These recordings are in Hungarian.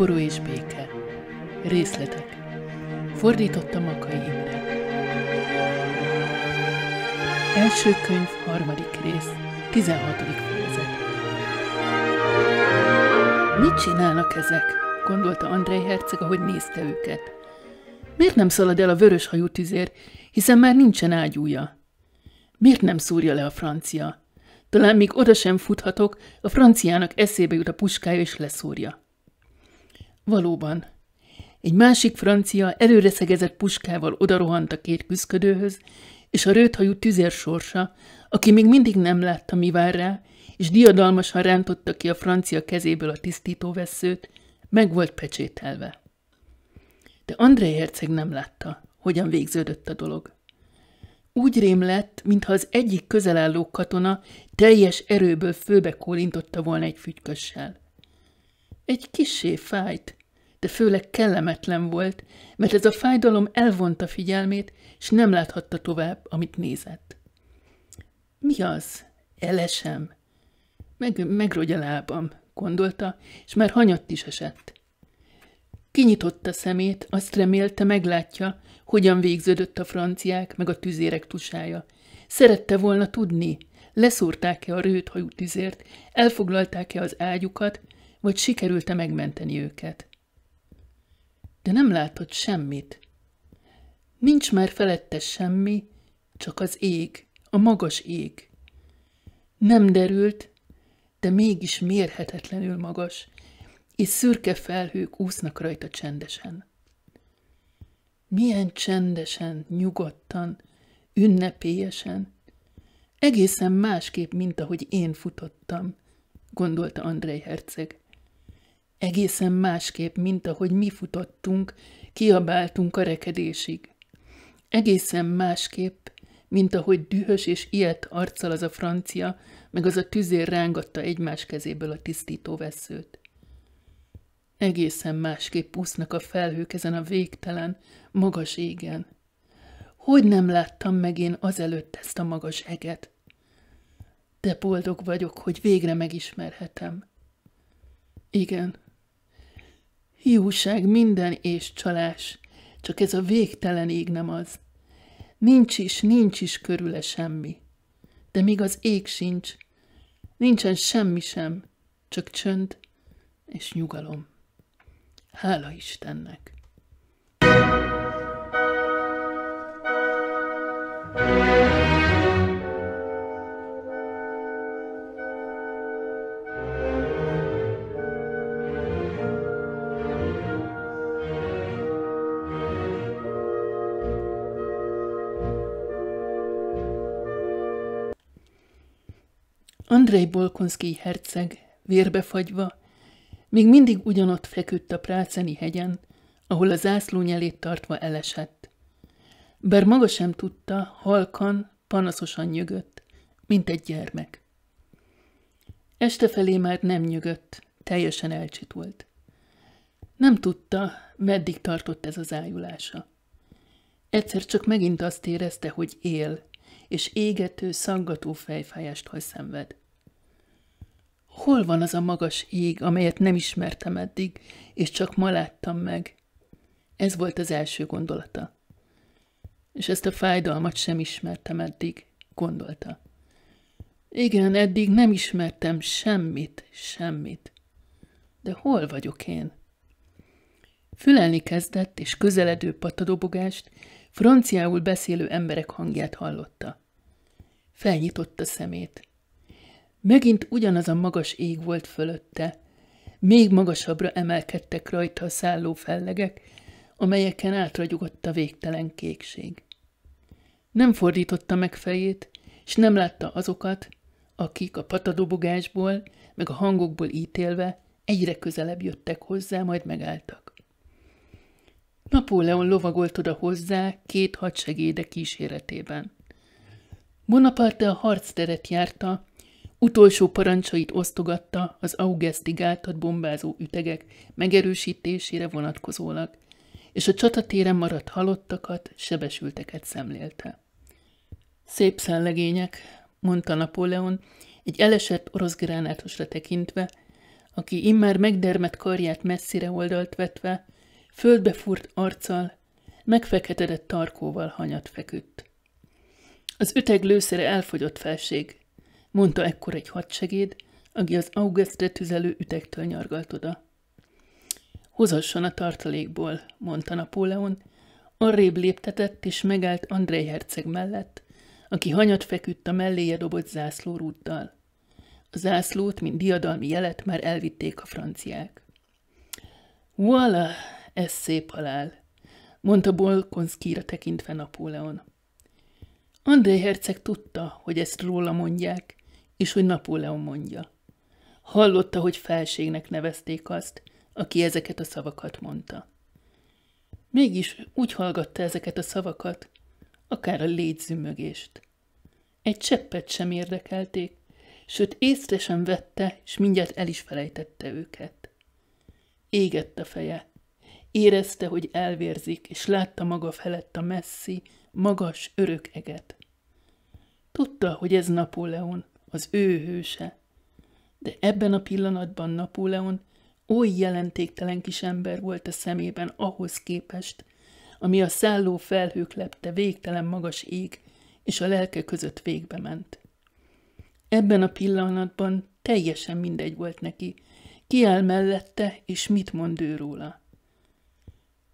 Háború és béke. Részletek. Fordította Makai Imre. Első könyv, harmadik rész, 16. fejezet. Mit csinálnak ezek? gondolta Andrei herceg, ahogy nézte őket. Miért nem szalad el a vörös hajú tüzér, hiszen már nincsen ágyúja? Miért nem szúrja le a francia? Talán még oda sem futhatok, a franciának eszébe jut a puskája és leszúrja. Valóban. Egy másik francia előreszegezett puskával odarohant a két küzdködőhöz, és a rőthajú tüzér sorsa, aki még mindig nem látta, mi vár rá, és diadalmasan rántotta ki a francia kezéből a tisztítóveszőt, meg volt pecsételve. De André herceg nem látta, hogyan végződött a dolog. Úgy rém lett, mintha az egyik közelálló katona teljes erőből főbe kólintotta volna egy fügykössel. Egy kissé fájt, de főleg kellemetlen volt, mert ez a fájdalom elvonta figyelmét, és nem láthatta tovább, amit nézett. Mi az? Elesem. Meg, megrogy a lábam, gondolta, és már hanyatt is esett. Kinyitotta szemét, azt remélte, meglátja, hogyan végződött a franciák, meg a tüzérek tusája. Szerette volna tudni, leszúrták-e a hajú tüzért, elfoglalták-e az ágyukat, vagy sikerült-e megmenteni őket de nem látod semmit. Nincs már felette semmi, csak az ég, a magas ég. Nem derült, de mégis mérhetetlenül magas, és szürke felhők úsznak rajta csendesen. Milyen csendesen, nyugodtan, ünnepélyesen, egészen másképp, mint ahogy én futottam, gondolta Andrei herceg egészen másképp, mint ahogy mi futottunk, kiabáltunk a rekedésig. Egészen másképp, mint ahogy dühös és ilyet arccal az a francia, meg az a tüzér rángatta egymás kezéből a tisztító veszőt. Egészen másképp úsznak a felhők ezen a végtelen, magas égen. Hogy nem láttam meg én azelőtt ezt a magas eget? De boldog vagyok, hogy végre megismerhetem. Igen, Hiúság minden és csalás, csak ez a végtelen ég nem az. Nincs is, nincs is körüle semmi. De még az ég sincs, nincsen semmi sem, csak csönd és nyugalom. Hála Istennek! thank you Andrei Bolkonszki herceg, vérbefagyva, még mindig ugyanott feküdt a Práceni hegyen, ahol a zászló nyelét tartva elesett. Bár maga sem tudta, halkan, panaszosan nyögött, mint egy gyermek. Este felé már nem nyögött, teljesen elcsitult. Nem tudta, meddig tartott ez az ájulása. Egyszer csak megint azt érezte, hogy él, és égető, szaggató fejfájást hajszenved. Hol van az a magas ég, amelyet nem ismertem eddig, és csak ma láttam meg? Ez volt az első gondolata. És ezt a fájdalmat sem ismertem eddig, gondolta. Igen, eddig nem ismertem semmit, semmit. De hol vagyok én? Fülelni kezdett, és közeledő patadobogást, franciául beszélő emberek hangját hallotta. Felnyitotta szemét. Megint ugyanaz a magas ég volt fölötte. Még magasabbra emelkedtek rajta a szálló fellegek, amelyeken átragyogott a végtelen kékség. Nem fordította meg fejét, és nem látta azokat, akik a patadobogásból, meg a hangokból ítélve egyre közelebb jöttek hozzá, majd megálltak. Napóleon lovagolt oda hozzá két hadsegéde kíséretében. Bonaparte a harcteret járta, utolsó parancsait osztogatta az Augustig által bombázó ütegek megerősítésére vonatkozólag, és a csatatéren maradt halottakat, sebesülteket szemlélte. Szép szellegények, mondta Napóleon, egy elesett orosz gránátosra tekintve, aki immár megdermet karját messzire oldalt vetve, földbe furt arccal, megfeketedett tarkóval hanyat feküdt. Az üteg lőszere elfogyott felség, mondta ekkor egy hadsegéd, aki az augusztre tüzelő ütektől nyargalt oda. Hozasson a tartalékból, mondta Napóleon, arrébb léptetett és megállt Andrei herceg mellett, aki hanyat feküdt a melléje dobott zászlórúddal. A zászlót, mint diadalmi jelet már elvitték a franciák. Voilà, ez szép halál, mondta Bolkonszkira tekintve Napóleon. André herceg tudta, hogy ezt róla mondják, és hogy Napóleon mondja. Hallotta, hogy felségnek nevezték azt, aki ezeket a szavakat mondta. Mégis úgy hallgatta ezeket a szavakat, akár a légyzümögést. Egy cseppet sem érdekelték, sőt észre sem vette, és mindjárt el is felejtette őket. Égett a feje. Érezte, hogy elvérzik, és látta maga felett a messzi, magas, örök eget. Tudta, hogy ez Napóleon, az ő hőse. De ebben a pillanatban Napóleon oly jelentéktelen kis ember volt a szemében ahhoz képest, ami a szálló felhők lepte végtelen magas ég, és a lelke között végbe ment. Ebben a pillanatban teljesen mindegy volt neki, ki áll mellette, és mit mond ő róla.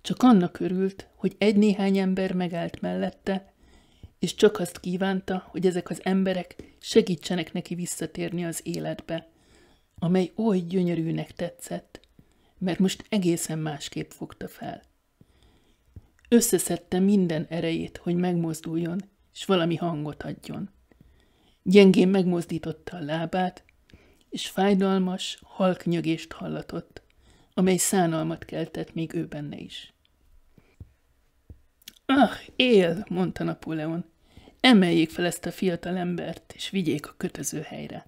Csak annak örült, hogy egy-néhány ember megállt mellette, és csak azt kívánta, hogy ezek az emberek segítsenek neki visszatérni az életbe, amely oly gyönyörűnek tetszett, mert most egészen másképp fogta fel. Összeszedte minden erejét, hogy megmozduljon, és valami hangot adjon. Gyengén megmozdította a lábát, és fájdalmas, halk nyögést hallatott, amely szánalmat keltett még ő benne is. Ah, él, mondta Napóleon, Emeljék fel ezt a fiatal embert, és vigyék a kötöző helyre.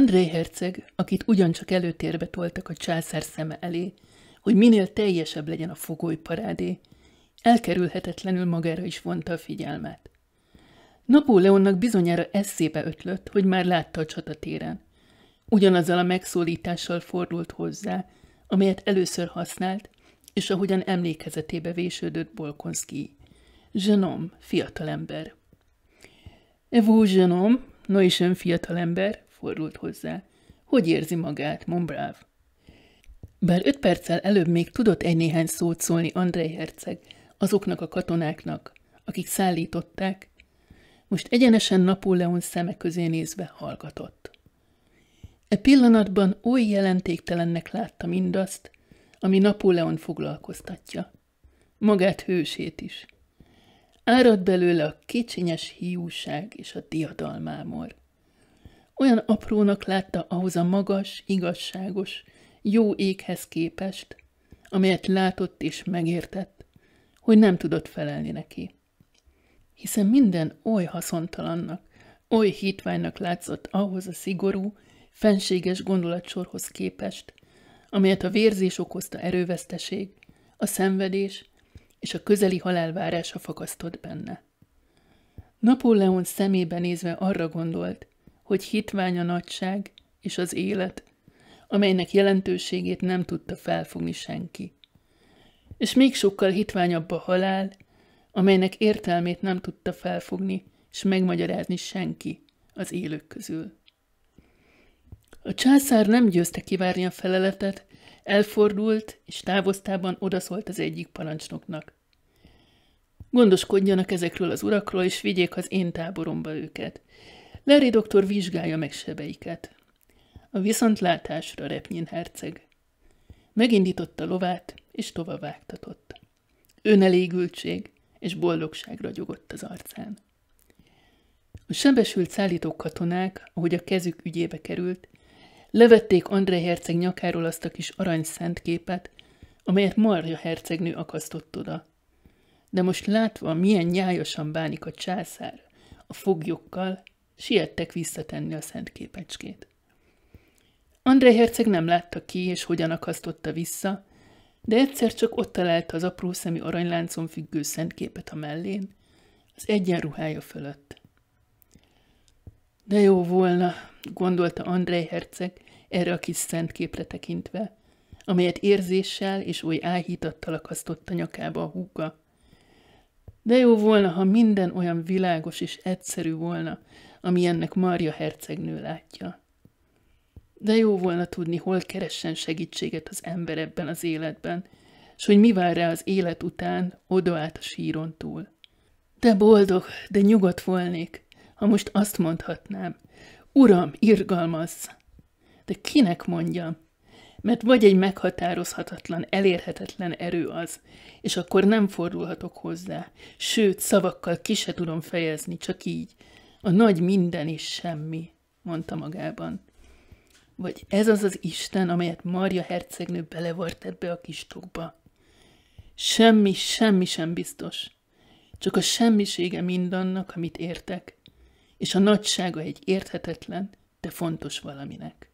André herceg, akit ugyancsak előtérbe toltak a császár szeme elé, hogy minél teljesebb legyen a fogoly parádé, elkerülhetetlenül magára is vonta a figyelmet. Napóleonnak bizonyára eszébe ötlött, hogy már látta a csatatéren. Ugyanazzal a megszólítással fordult hozzá, amelyet először használt, és ahogyan emlékezetébe vésődött Bolkonszki. Zsenom, fiatalember. Evo zsenom, no is ön fiatalember, fordult hozzá. Hogy érzi magát, Monbráv? Bár öt perccel előbb még tudott egy-néhány szót szólni Andrei herceg azoknak a katonáknak, akik szállították, most egyenesen Napóleon szeme közé nézve hallgatott. E pillanatban oly jelentéktelennek látta mindazt, ami Napóleon foglalkoztatja. Magát hősét is. Árad belőle a kicsinyes hiúság és a diadalmámor. Olyan aprónak látta ahhoz a magas, igazságos, jó éghez képest, amelyet látott és megértett, hogy nem tudott felelni neki. Hiszen minden oly haszontalannak, oly hitványnak látszott ahhoz a szigorú, fenséges gondolatsorhoz képest, amelyet a vérzés okozta erőveszteség, a szenvedés és a közeli halálvárása fakasztott benne. Napóleon szemébe nézve arra gondolt, hogy hitvány a nagyság és az élet, amelynek jelentőségét nem tudta felfogni senki. És még sokkal hitványabb a halál, amelynek értelmét nem tudta felfogni és megmagyarázni senki az élők közül. A császár nem győzte kivárni a feleletet, elfordult, és távoztában odaszólt az egyik parancsnoknak. Gondoskodjanak ezekről az urakról, és vigyék az én táboromba őket. Larry doktor vizsgálja meg sebeiket. A viszontlátásra repnyin herceg. Megindította lovát, és tovavágtatott. Önelégültség és boldogság ragyogott az arcán. A sebesült szállító katonák, ahogy a kezük ügyébe került, levették André herceg nyakáról azt a kis szent képet, amelyet Marja hercegnő akasztott oda. De most látva, milyen nyájasan bánik a császár a foglyokkal, siettek visszatenni a szent képecskét. André herceg nem látta ki, és hogyan akasztotta vissza, de egyszer csak ott találta az apró szemi aranyláncon függő szentképet a mellén, az egyenruhája fölött. De jó volna, gondolta Andrei herceg erre a kis szentképre tekintve, amelyet érzéssel és oly áhítattal akasztotta nyakába a húga. De jó volna, ha minden olyan világos és egyszerű volna, ami ennek Marja hercegnő látja. De jó volna tudni, hol keressen segítséget az ember ebben az életben, s hogy mi vár rá az élet után, oda át a síron túl. De boldog, de nyugodt volnék, ha most azt mondhatnám. Uram, irgalmazz! De kinek mondjam? Mert vagy egy meghatározhatatlan, elérhetetlen erő az, és akkor nem fordulhatok hozzá, sőt, szavakkal ki se tudom fejezni, csak így, a nagy minden és semmi, mondta magában. Vagy ez az az Isten, amelyet Marja hercegnő belevart ebbe a kis tokba. Semmi, semmi sem biztos. Csak a semmisége mindannak, amit értek, és a nagysága egy érthetetlen, de fontos valaminek.